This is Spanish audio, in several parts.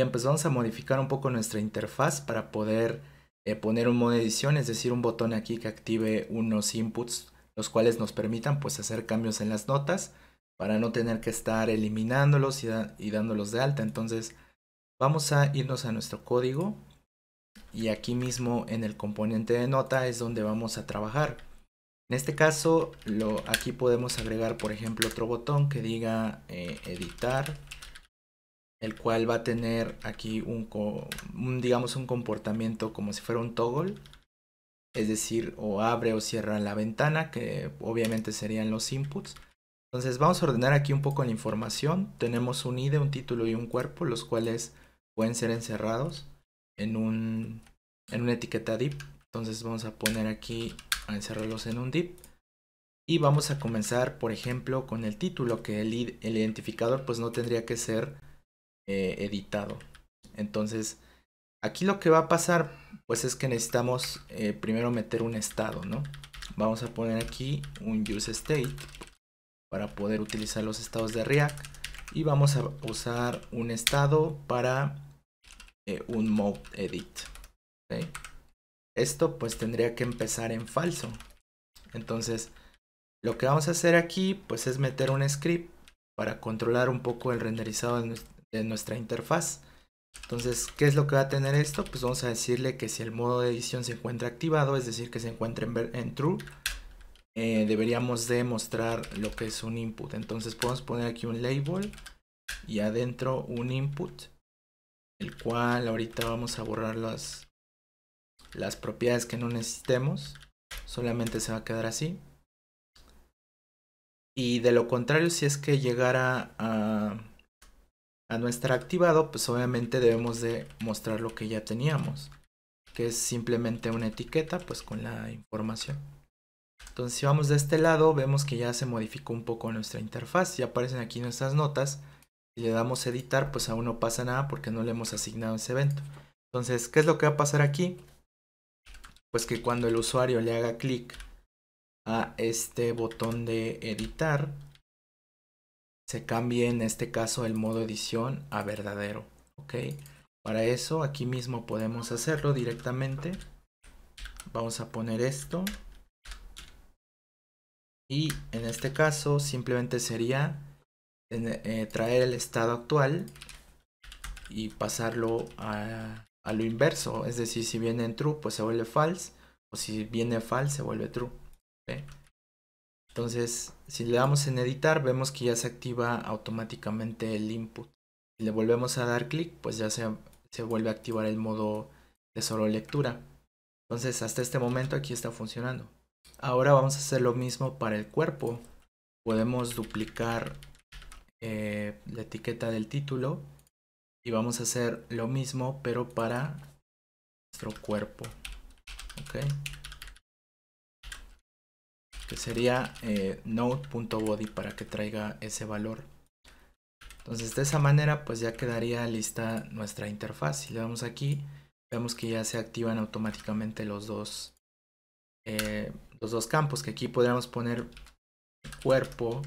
pues empezamos a modificar un poco nuestra interfaz para poder eh, poner un modo de edición, es decir, un botón aquí que active unos inputs, los cuales nos permitan pues hacer cambios en las notas para no tener que estar eliminándolos y, dándolos de alta. Entonces vamos a irnos a nuestro código y aquí mismo en el componente de nota es donde vamos a trabajar. En este caso, lo, aquí podemos agregar, por ejemplo, otro botón que diga eh, editar el cual va a tener aquí un, digamos un comportamiento como si fuera un toggle es decir o abre o cierra la ventana que obviamente serían los inputs entonces vamos a ordenar aquí un poco la información tenemos un id un título y un cuerpo los cuales pueden ser encerrados en un en una etiqueta div entonces vamos a poner aquí a encerrarlos en un div y vamos a comenzar por ejemplo con el título que el, el identificador pues no tendría que ser eh, editado. Entonces, aquí lo que va a pasar, pues es que necesitamos eh, primero meter un estado, ¿no? Vamos a poner aquí un use state para poder utilizar los estados de React. Y vamos a usar un estado para eh, un mode edit. Esto pues tendría que empezar en falso. Entonces, lo que vamos a hacer aquí pues es meter un script para controlar un poco el renderizado de nuestro de nuestra interfaz. Entonces, ¿qué es lo que va a tener esto? Pues vamos a decirle que si el modo de edición se encuentra activado, es decir, que se encuentra en, en true, eh, deberíamos de mostrar lo que es un input. Entonces podemos poner aquí un label y adentro un input, el cual ahorita vamos a borrar las, las propiedades que no necesitemos. Solamente se va a quedar así. Y de lo contrario, si es que llegara a a no estar activado, pues obviamente debemos de mostrar lo que ya teníamos, que es simplemente una etiqueta pues con la información. Entonces si vamos de este lado vemos que ya se modificó un poco nuestra interfaz, ya aparecen aquí nuestras notas y le damos editar pues aún no pasa nada porque no le hemos asignado ese evento. Entonces, ¿qué es lo que va a pasar aquí? Pues que cuando el usuario le haga clic a este botón de editar, se cambie en este caso el modo edición a verdadero. ¿Ok? Para eso aquí mismo podemos hacerlo directamente. Vamos a poner esto. Y en este caso simplemente sería eh, traer el estado actual y pasarlo a, lo inverso. Es decir, si viene en true, pues se vuelve false. O si viene false, se vuelve true. Entonces, si le damos en editar, vemos que ya se activa automáticamente el input. Si le volvemos a dar clic, pues ya se, se vuelve a activar el modo de solo lectura. Entonces, hasta este momento aquí está funcionando. Ahora vamos a hacer lo mismo para el cuerpo. Podemos duplicar eh, la etiqueta del título y vamos a hacer lo mismo pero para nuestro cuerpo. ok que sería eh, node.body para que traiga ese valor. Entonces de esa manera pues ya quedaría lista nuestra interfaz. Si le damos aquí, vemos que ya se activan automáticamente los dos, eh, los dos campos, que aquí podríamos poner cuerpo,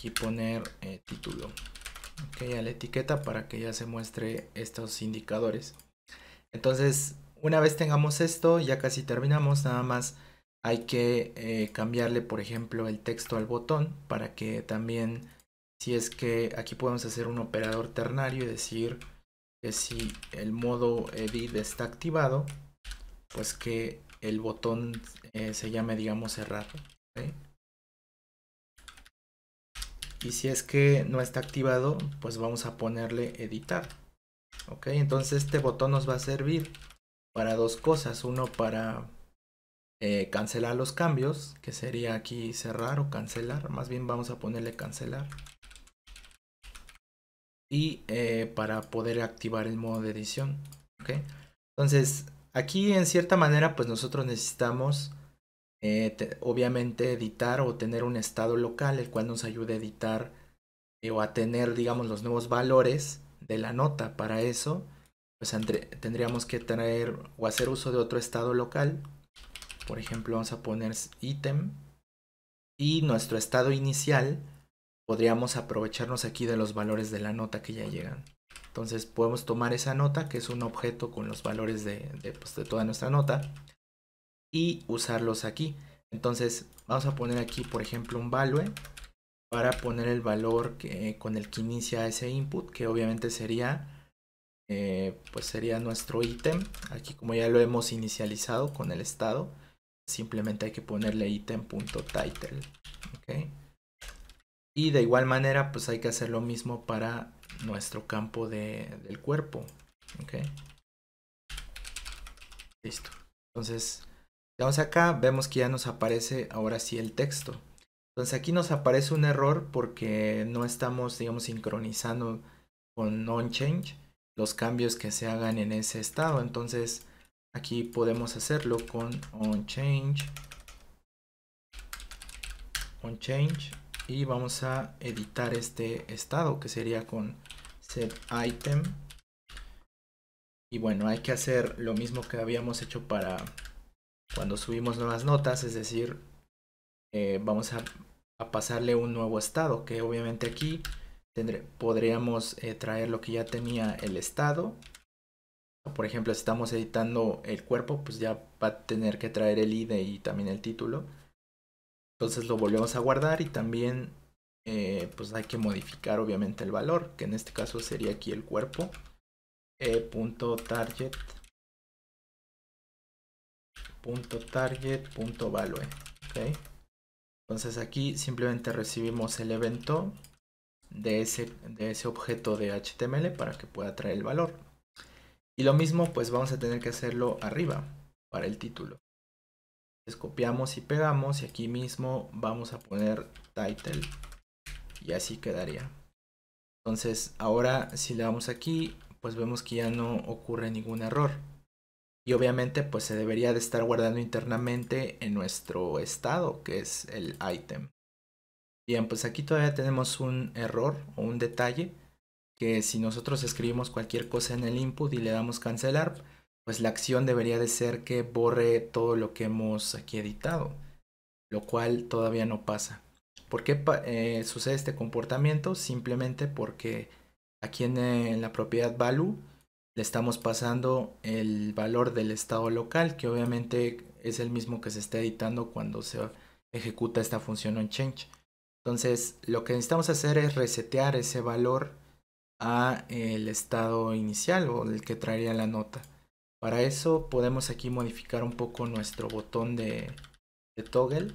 y poner eh, título. ok a la etiqueta para que ya se muestre estos indicadores. Entonces, una vez tengamos esto, ya casi terminamos, nada más hay que eh, cambiarle, por ejemplo, el texto al botón para que también, si es que aquí podemos hacer un operador ternario y decir que si el modo edit está activado, pues que el botón eh, se llame, digamos, cerrar. Y si es que no está activado, pues vamos a ponerle editar. ¿Ok? Entonces este botón nos va a servir para dos cosas. Uno para eh, cancelar los cambios, que sería aquí cerrar o cancelar, más bien vamos a ponerle cancelar. Y eh, para poder activar el modo de edición. Entonces, aquí en cierta manera, pues nosotros necesitamos, eh, obviamente, editar o tener un estado local, el cual nos ayude a editar o a tener, digamos, los nuevos valores de la nota. Para eso, pues tendríamos que traer o hacer uso de otro estado local, por ejemplo, vamos a poner ítem y nuestro estado inicial. Podríamos aprovecharnos aquí de los valores de la nota que ya llegan. Entonces podemos tomar esa nota, que es un objeto con los valores de, pues, toda nuestra nota, y usarlos aquí. Entonces vamos a poner aquí, por ejemplo, un value para poner el valor que, con el que inicia ese input, que obviamente sería, eh, pues sería nuestro ítem. Aquí como ya lo hemos inicializado con el estado, simplemente hay que ponerle item.title. ¿okay? Y de igual manera, pues hay que hacer lo mismo para nuestro campo del cuerpo. ¿okay? Listo. Entonces, vamos acá, vemos que ya nos aparece ahora sí el texto. Entonces aquí nos aparece un error porque no estamos, digamos, sincronizando con on-change los cambios que se hagan en ese estado. Entonces, Aquí podemos hacerlo con onChange. OnChange. Y vamos a editar este estado que sería con setItem. Y bueno, hay que hacer lo mismo que habíamos hecho para cuando subimos nuevas notas. Es decir, eh, vamos a, pasarle un nuevo estado. Que obviamente aquí podríamos eh, traer lo que ya tenía el estado por ejemplo, si estamos editando el cuerpo, pues ya va a tener que traer el ID y también el título. Entonces lo volvemos a guardar y también eh, pues hay que modificar obviamente el valor, que en este caso sería aquí el cuerpo. Eh, punto target entonces aquí simplemente recibimos el evento de de ese objeto de html para que pueda traer el valor y lo mismo pues vamos a tener que hacerlo arriba para el título. escopiamos copiamos y pegamos y aquí mismo vamos a poner title y así quedaría. Entonces ahora si le damos aquí pues vemos que ya no ocurre ningún error. Y obviamente pues se debería de estar guardando internamente en nuestro estado que es el item. Bien pues aquí todavía tenemos un error o un detalle que si nosotros escribimos cualquier cosa en el input y le damos cancelar, pues la acción debería de ser que borre todo lo que hemos aquí editado, lo cual todavía no pasa. ¿Por qué eh, sucede este comportamiento? Simplemente porque aquí en, la propiedad value le estamos pasando el valor del estado local, que obviamente es el mismo que se está editando cuando se ejecuta esta función onChange. Entonces, lo que necesitamos hacer es resetear ese valor a el estado inicial o el que traería la nota. Para eso podemos aquí modificar un poco nuestro botón de, toggle.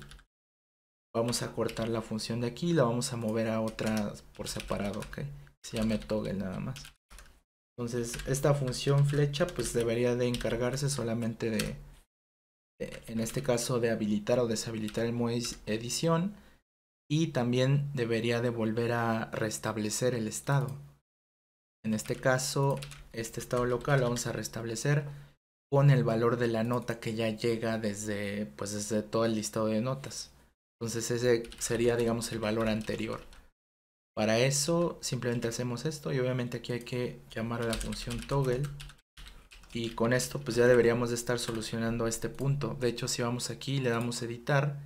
Vamos a cortar la función de aquí y la vamos a mover a otra por separado, ¿ok? Se llame toggle nada más. Entonces esta función flecha pues debería de encargarse solamente de, de en este caso de habilitar o deshabilitar el modo edición y también debería de volver a restablecer el estado. En este caso, este estado local lo vamos a restablecer con el valor de la nota que ya llega desde, pues desde todo el listado de notas. Entonces ese sería, digamos, el valor anterior. Para eso simplemente hacemos esto y obviamente aquí hay que llamar a la función toggle y con esto pues ya deberíamos de estar solucionando este punto. De hecho si vamos aquí y le damos editar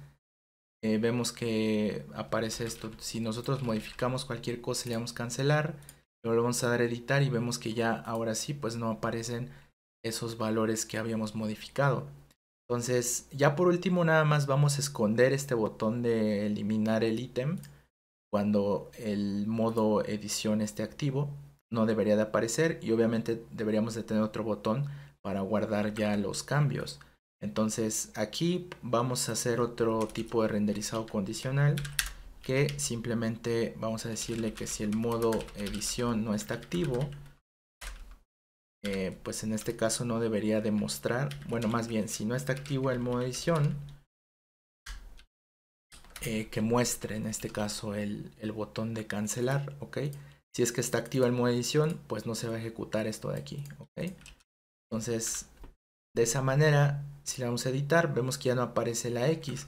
eh, vemos que aparece esto. Si nosotros modificamos cualquier cosa y le damos cancelar lo vamos a dar a editar y vemos que ya ahora sí pues no aparecen esos valores que habíamos modificado. Entonces ya por último nada más vamos a esconder este botón de eliminar el ítem cuando el modo edición esté activo. No debería de aparecer y obviamente deberíamos de tener otro botón para guardar ya los cambios. Entonces aquí vamos a hacer otro tipo de renderizado condicional que simplemente vamos a decirle que si el modo edición no está activo, eh, pues en este caso no debería demostrar, bueno más bien si no está activo el modo edición, eh, que muestre en este caso el, botón de cancelar, ok. Si es que está activo el modo edición, pues no se va a ejecutar esto de aquí, ok. Entonces, de esa manera, si le vamos a editar, vemos que ya no aparece la X.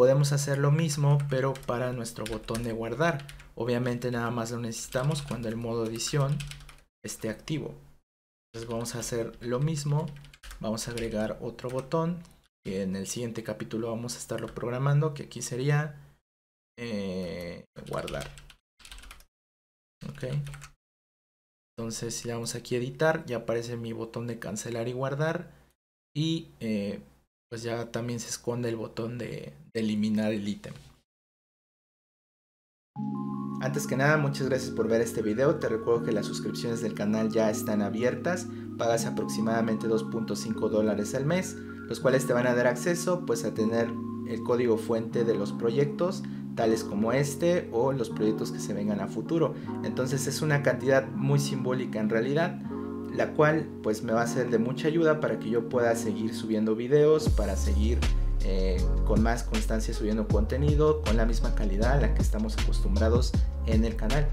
Podemos hacer lo mismo pero para nuestro botón de guardar. Obviamente nada más lo necesitamos cuando el modo edición esté activo. Entonces vamos a hacer lo mismo. Vamos a agregar otro botón. Que en el siguiente capítulo vamos a estarlo programando. Que aquí sería eh, guardar. Ok. Entonces si damos aquí editar ya aparece mi botón de cancelar y guardar. Y eh, pues ya también se esconde el botón de, eliminar el ítem. Antes que nada, muchas gracias por ver este video. Te recuerdo que las suscripciones del canal ya están abiertas. Pagas aproximadamente 2.5 dólares al mes, los cuales te van a dar acceso pues, a tener el código fuente de los proyectos, tales como este o los proyectos que se vengan a futuro. Entonces es una cantidad muy simbólica en realidad la cual pues me va a ser de mucha ayuda para que yo pueda seguir subiendo videos, para seguir eh, con más constancia subiendo contenido, con la misma calidad a la que estamos acostumbrados en el canal.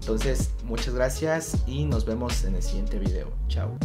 Entonces, muchas gracias y nos vemos en el siguiente video. Chao.